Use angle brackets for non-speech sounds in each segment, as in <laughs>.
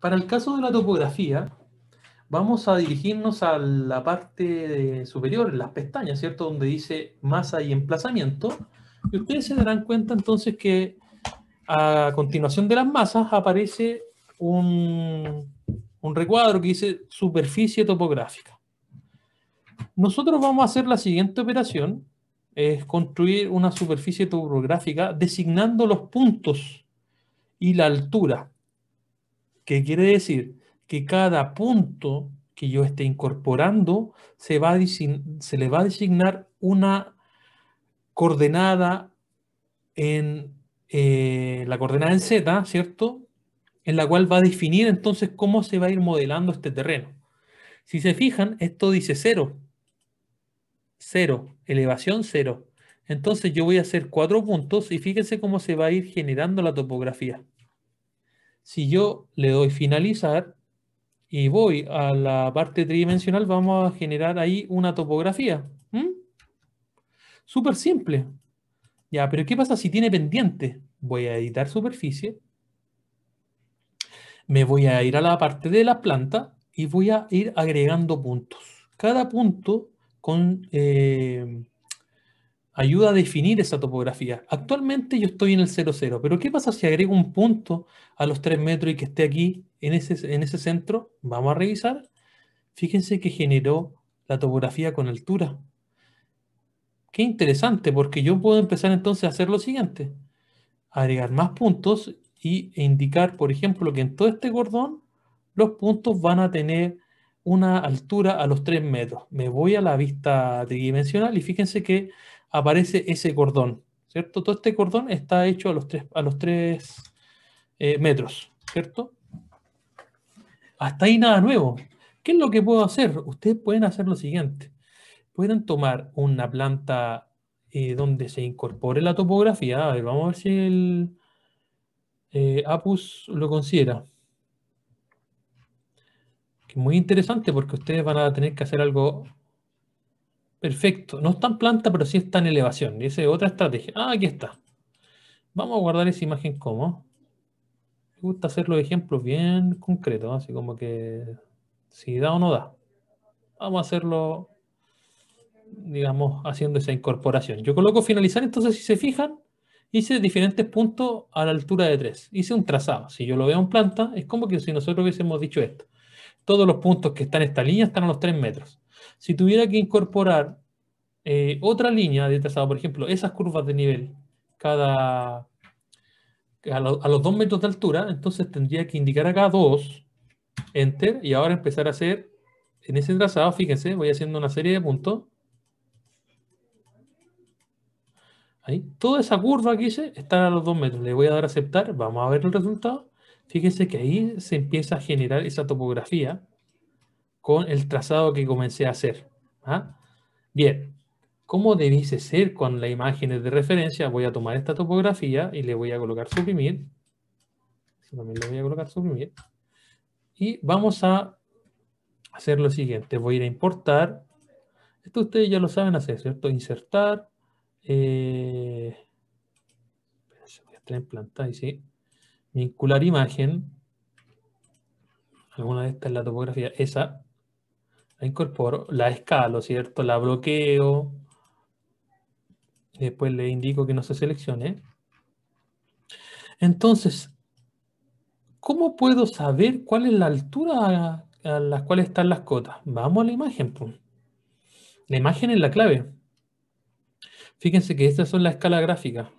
Para el caso de la topografía, vamos a dirigirnos a la parte superior, las pestañas, ¿cierto? Donde dice masa y emplazamiento. Y ustedes se darán cuenta entonces que a continuación de las masas aparece un, un recuadro que dice superficie topográfica. Nosotros vamos a hacer la siguiente operación, es construir una superficie topográfica designando los puntos y la altura ¿Qué quiere decir? Que cada punto que yo esté incorporando se, va se le va a designar una coordenada en eh, la coordenada en Z, ¿cierto? En la cual va a definir entonces cómo se va a ir modelando este terreno. Si se fijan, esto dice cero, cero elevación cero. Entonces yo voy a hacer cuatro puntos y fíjense cómo se va a ir generando la topografía. Si yo le doy finalizar y voy a la parte tridimensional, vamos a generar ahí una topografía. Súper simple. Ya, pero ¿qué pasa si tiene pendiente? Voy a editar superficie. Me voy a ir a la parte de la planta y voy a ir agregando puntos. Cada punto con... Eh, ayuda a definir esa topografía. Actualmente yo estoy en el 00, pero ¿qué pasa si agrego un punto a los 3 metros y que esté aquí en ese, en ese centro? Vamos a revisar. Fíjense que generó la topografía con altura. Qué interesante, porque yo puedo empezar entonces a hacer lo siguiente. Agregar más puntos e indicar, por ejemplo, que en todo este cordón los puntos van a tener una altura a los 3 metros. Me voy a la vista tridimensional y fíjense que aparece ese cordón, ¿cierto? Todo este cordón está hecho a los tres, a los eh, metros, ¿cierto? Hasta ahí nada nuevo. ¿Qué es lo que puedo hacer? Ustedes pueden hacer lo siguiente. Pueden tomar una planta eh, donde se incorpore la topografía. A ver, vamos a ver si el eh, APUS lo considera. muy interesante porque ustedes van a tener que hacer algo Perfecto. No está en planta, pero sí está en elevación. Dice otra estrategia. Ah, aquí está. Vamos a guardar esa imagen como. Me gusta hacer los ejemplos bien concretos, así como que si da o no da. Vamos a hacerlo, digamos, haciendo esa incorporación. Yo coloco finalizar, entonces si se fijan, hice diferentes puntos a la altura de 3. Hice un trazado. Si yo lo veo en planta, es como que si nosotros hubiésemos dicho esto. Todos los puntos que están en esta línea están a los 3 metros. Si tuviera que incorporar eh, otra línea de trazado, por ejemplo, esas curvas de nivel, cada a, los 2 metros de altura, entonces tendría que indicar acá 2, enter, y ahora empezar a hacer en ese trazado, fíjense, voy haciendo una serie de puntos. Ahí. Toda esa curva que hice está a los 2 metros. Le voy a dar a aceptar, vamos a ver el resultado. Fíjense que ahí se empieza a generar esa topografía con el trazado que comencé a hacer. ¿ah? Bien, ¿cómo debiese ser con las imágenes de referencia? Voy a tomar esta topografía y le voy a colocar suprimir. le voy a colocar suprimir. Y vamos a hacer lo siguiente. Voy a ir a importar. Esto ustedes ya lo saben hacer, ¿cierto? Insertar. Eh, voy a y sí. Vincular imagen. Alguna de estas es la topografía. Esa la incorporo, la escala, ¿cierto? La bloqueo. Después le indico que no se seleccione. Entonces, ¿cómo puedo saber cuál es la altura a la cual están las cotas? Vamos a la imagen. La imagen es la clave. Fíjense que estas son la escala gráfica.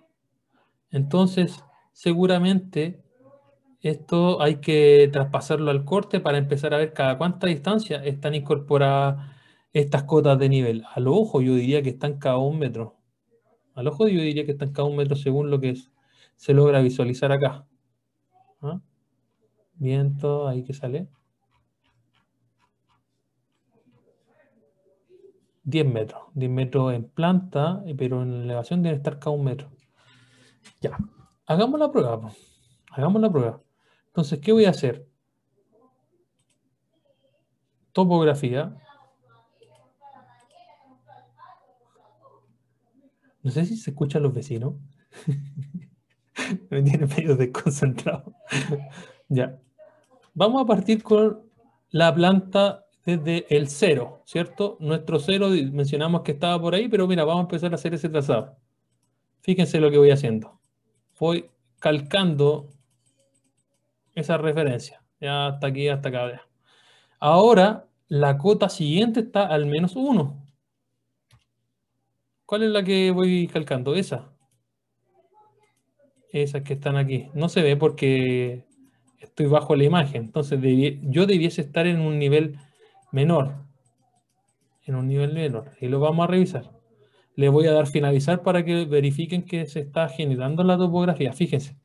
Entonces, seguramente esto hay que traspasarlo al corte para empezar a ver cada cuánta distancia están incorporadas estas cotas de nivel. A Al ojo yo diría que están cada un metro. Al ojo yo diría que están cada un metro según lo que se logra visualizar acá. ¿Ah? Viento, ahí que sale. 10 metros. 10 metros en planta, eh, pero en elevación debe estar cada un metro. Ya. Hagamos la prueba. Hagamos la prueba. Entonces, ¿qué voy a hacer? Topografía. No sé si se escuchan los vecinos. <laughs> Me tienen medio desconcentrado. <laughs> ya. Vamos a partir con la planta desde el cero, ¿cierto? Nuestro cero mencionamos que estaba por ahí, pero mira, vamos a empezar a hacer ese trazado. Fíjense lo que voy haciendo. Voy calcando esa referencia. Ya hasta aquí, hasta acá. Ahora, la cota siguiente está al menos uno ¿Cuál es la que voy calcando? Esa. Esas que están aquí. No se ve porque estoy bajo la imagen. Entonces, yo debiese estar en un nivel menor. En un nivel menor. Y lo vamos a revisar. Le voy a dar finalizar para que verifiquen que se está generando la topografía. Fíjense.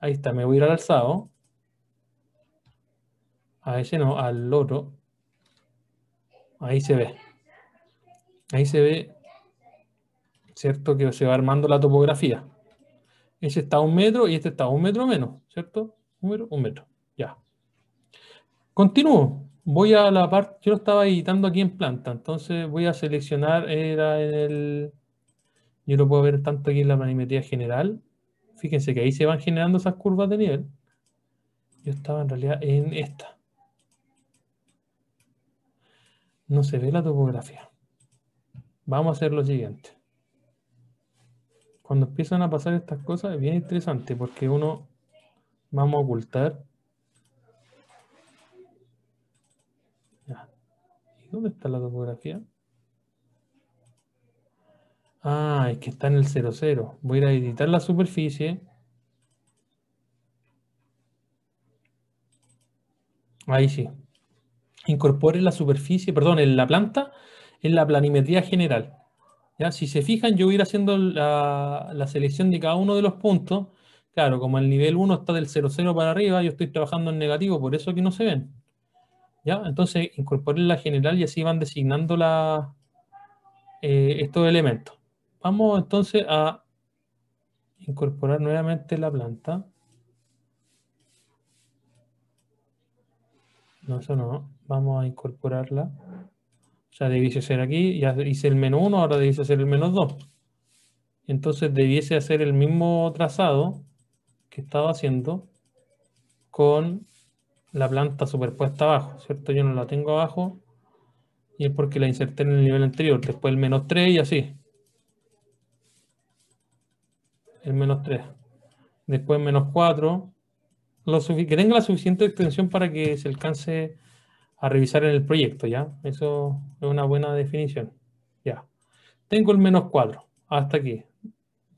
Ahí está, me voy a ir al alzado a ese no, al otro. Ahí se ve. Ahí se ve, ¿cierto? Que se va armando la topografía. Ese está a un metro y este está a un metro menos, ¿cierto? Un metro, un metro. Ya. Continúo. Voy a la parte, yo lo estaba editando aquí en planta, entonces voy a seleccionar, era el, yo lo puedo ver tanto aquí en la planimetría general. Fíjense que ahí se van generando esas curvas de nivel. Yo estaba en realidad en esta. No se ve la topografía. Vamos a hacer lo siguiente. Cuando empiezan a pasar estas cosas es bien interesante porque uno vamos a ocultar. ¿Y dónde está la topografía? Ah, es que está en el 00. Voy a ir a editar la superficie. Ahí sí incorpore la superficie, perdón, en la planta, en la planimetría general. ¿ya? Si se fijan, yo voy a ir haciendo la, selección de cada uno de los puntos. Claro, como el nivel 1 está del 0,0 para arriba, yo estoy trabajando en negativo, por eso que no se ven. ¿ya? Entonces, incorporen la general y así van designando la, eh, estos elementos. Vamos entonces a incorporar nuevamente la planta. No, eso no. Vamos a incorporarla. O sea, debiese ser aquí, ya hice el menos 1, ahora debiese ser el menos 2. Entonces debiese hacer el mismo trazado que estaba haciendo con la planta superpuesta abajo, ¿cierto? Yo no la tengo abajo y es porque la inserté en el nivel anterior, después el menos 3 y así. El menos 3. Después menos 4. que tenga la suficiente extensión para que se alcance a revisar en el proyecto, ¿ya? Eso es una buena definición. Ya. Tengo el menos 4, hasta aquí.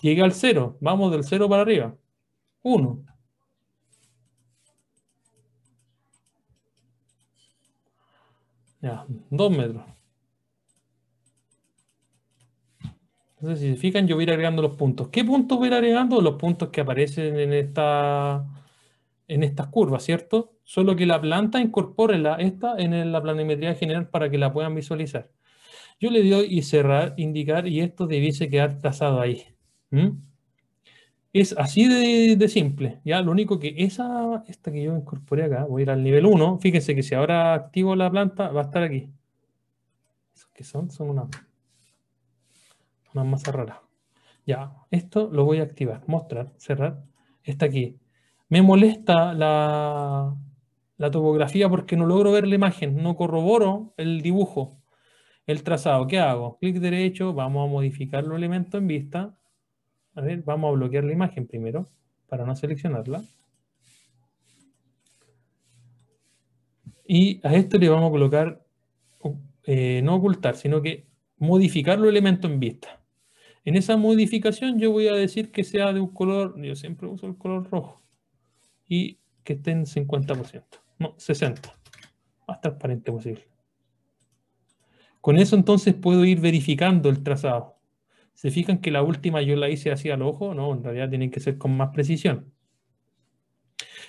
llega al 0, vamos del 0 para arriba. 1. Ya, 2 metros. Entonces, si se fijan, yo voy a ir agregando los puntos. ¿Qué puntos voy a ir agregando? Los puntos que aparecen en esta en estas curvas, ¿cierto? Solo que la planta incorpore la, esta en la planimetría general para que la puedan visualizar. Yo le doy y cerrar, indicar, y esto debiese quedar trazado ahí. Es así de, simple, ¿ya? Lo único que esa, esta que yo incorporé acá, voy a ir al nivel 1, fíjense que si ahora activo la planta, va a estar aquí. ¿Esos son? Son una, una masa rara. Ya, esto lo voy a activar, mostrar, cerrar. Está aquí me molesta la, topografía porque no logro ver la imagen, no corroboro el dibujo, el trazado. ¿Qué hago? Clic derecho, vamos a modificar los elementos en vista. A ver, vamos a bloquear la imagen primero para no seleccionarla. Y a esto le vamos a colocar, eh, no ocultar, sino que modificar los elementos en vista. En esa modificación yo voy a decir que sea de un color, yo siempre uso el color rojo y que estén 50%. No, 60%. Más transparente posible. Con eso entonces puedo ir verificando el trazado. ¿Se fijan que la última yo la hice así al ojo? No, en realidad tienen que ser con más precisión.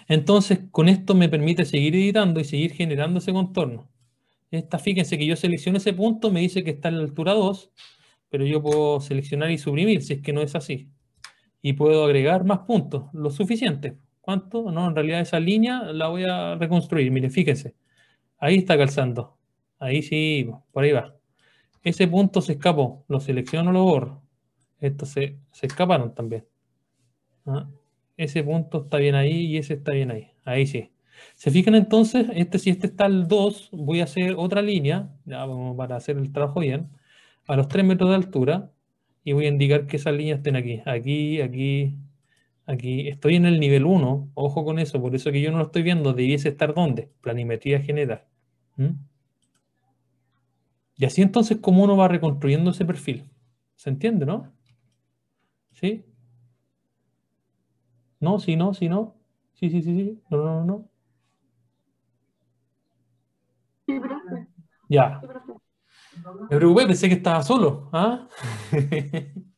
Entonces, con esto me permite seguir editando y seguir generando ese contorno. Esta, fíjense que yo selecciono ese punto, me dice que está en la altura 2, pero yo puedo seleccionar y suprimir si es que no es así. Y puedo agregar más puntos, lo suficiente. ¿Cuánto? No, en realidad esa línea la voy a reconstruir. Mire, fíjense. Ahí está calzando. Ahí sí, por ahí va. Ese punto se escapó. Lo selecciono, lo borro. Estos se, se escaparon también. ¿Ah? Ese punto está bien ahí y ese está bien ahí. Ahí sí. Se fijan entonces, este si este está al 2, voy a hacer otra línea, ya para hacer el trabajo bien, a los 3 metros de altura, y voy a indicar que esas líneas estén aquí, aquí, aquí, Aquí estoy en el nivel 1, ojo con eso, por eso que yo no lo estoy viendo, debiese estar ¿dónde? Planimetría general. Y así entonces como uno va reconstruyendo ese perfil. ¿Se entiende, no? ¿Sí? No, Si no, sí, no. Sí, sí, sí, sí. No, no, no, no. ya. Me preocupé, pensé que estaba solo. ¿ah? <laughs>